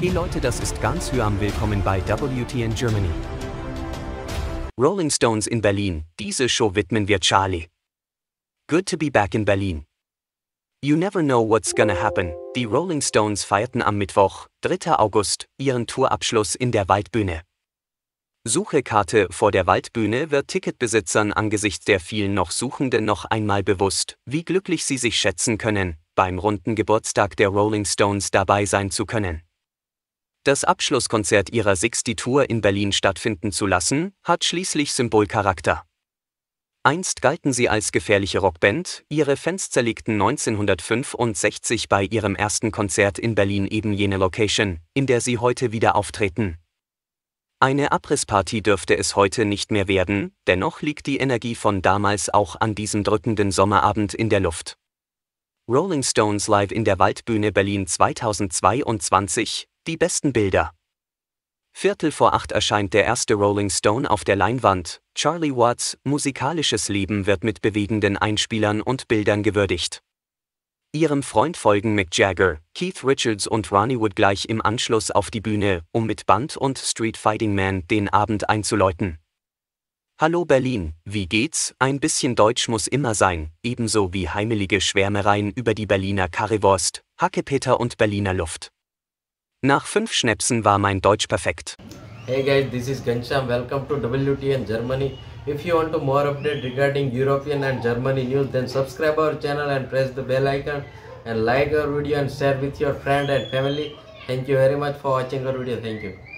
Hey Leute, das ist ganz Hyam. Willkommen bei WTN Germany. Rolling Stones in Berlin. Diese Show widmen wir Charlie. Good to be back in Berlin. You never know what's gonna happen. Die Rolling Stones feierten am Mittwoch, 3. August, ihren Tourabschluss in der Waldbühne. Suchekarte vor der Waldbühne wird Ticketbesitzern angesichts der vielen noch Suchenden noch einmal bewusst, wie glücklich sie sich schätzen können, beim runden Geburtstag der Rolling Stones dabei sein zu können. Das Abschlusskonzert ihrer Sixty-Tour in Berlin stattfinden zu lassen, hat schließlich Symbolcharakter. Einst galten sie als gefährliche Rockband, ihre Fans zerlegten 1965 bei ihrem ersten Konzert in Berlin eben jene Location, in der sie heute wieder auftreten. Eine Abrissparty dürfte es heute nicht mehr werden, dennoch liegt die Energie von damals auch an diesem drückenden Sommerabend in der Luft. Rolling Stones Live in der Waldbühne Berlin 2022, die besten Bilder. Viertel vor acht erscheint der erste Rolling Stone auf der Leinwand. Charlie Watts musikalisches Leben wird mit bewegenden Einspielern und Bildern gewürdigt. Ihrem Freund folgen Mick Jagger, Keith Richards und Ronnie Wood gleich im Anschluss auf die Bühne, um mit Band und Street Fighting Man den Abend einzuläuten. Hallo Berlin, wie geht's? Ein bisschen Deutsch muss immer sein, ebenso wie heimelige Schwärmereien über die Berliner Currywurst, Hackepeter und Berliner Luft. Nach fünf Schnäpsen war mein Deutsch perfekt. Hey guys, this is Gansham. Welcome to WTN Germany. If you want to more update regarding European and Germany news, then subscribe our channel and press the bell icon and like our video and share with your friend and family. Thank you very much for watching our video. Thank you.